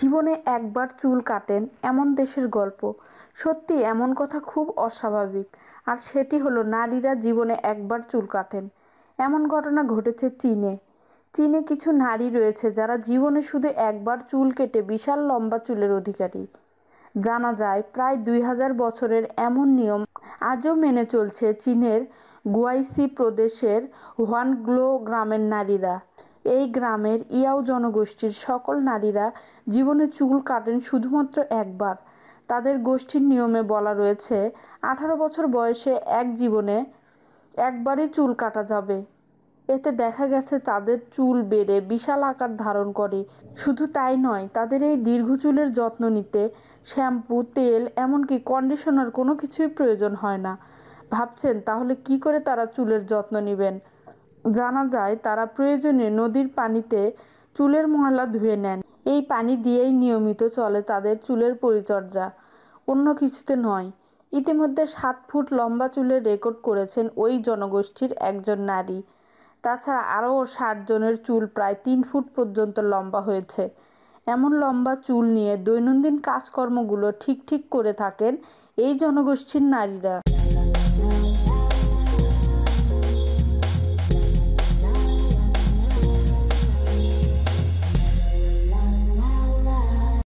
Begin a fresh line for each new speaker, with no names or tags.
জীবনে একবার চুল কাটেন এমন দেশের গল্প সত্যি এমন কথা খুব অস্বাভাবিক আর সেটি হলো নারীরা জীবনে একবার চুল কাটেন এমন ঘটনা ঘটেছে চীনে চীনে কিছু নারী রয়েছে যারা জীবনে শুধু একবার চুল কেটে বিশাল লম্বা চুলের অধিকারী জানা যায় প্রায় দুই হাজার বছরের এমন নিয়ম আজও মেনে চলছে চীনের গুয়াইসি প্রদেশের হোয়ানগ্লো গ্রামের নারীরা এই গ্রামের ইয়াও জনগোষ্ঠীর সকল নারীরা জীবনে চুল কাটেন শুধুমাত্র একবার তাদের গোষ্ঠীর নিয়মে বলা রয়েছে আঠারো বছর বয়সে এক জীবনে একবারই চুল কাটা যাবে এতে দেখা গেছে তাদের চুল বেড়ে বিশাল আকার ধারণ করে শুধু তাই নয় তাদের এই দীর্ঘ চুলের যত্ন নিতে শ্যাম্পু তেল এমনকি কন্ডিশনার কোনো কিছুই প্রয়োজন হয় না ভাবছেন তাহলে কি করে তারা চুলের যত্ন নেবেন জানা যায় তারা প্রয়োজনে নদীর পানিতে চুলের ময়লা ধুয়ে নেন এই পানি দিয়েই নিয়মিত চলে তাদের চুলের পরিচর্যা অন্য কিছুতে নয় ইতিমধ্যে সাত ফুট লম্বা চুলের রেকর্ড করেছেন ওই জনগোষ্ঠীর একজন নারী তাছাড়া আরও ষাট জনের চুল প্রায় তিন ফুট পর্যন্ত লম্বা হয়েছে এমন লম্বা চুল নিয়ে দৈনন্দিন কাজকর্মগুলো ঠিক ঠিক করে থাকেন এই জনগোষ্ঠীর নারীরা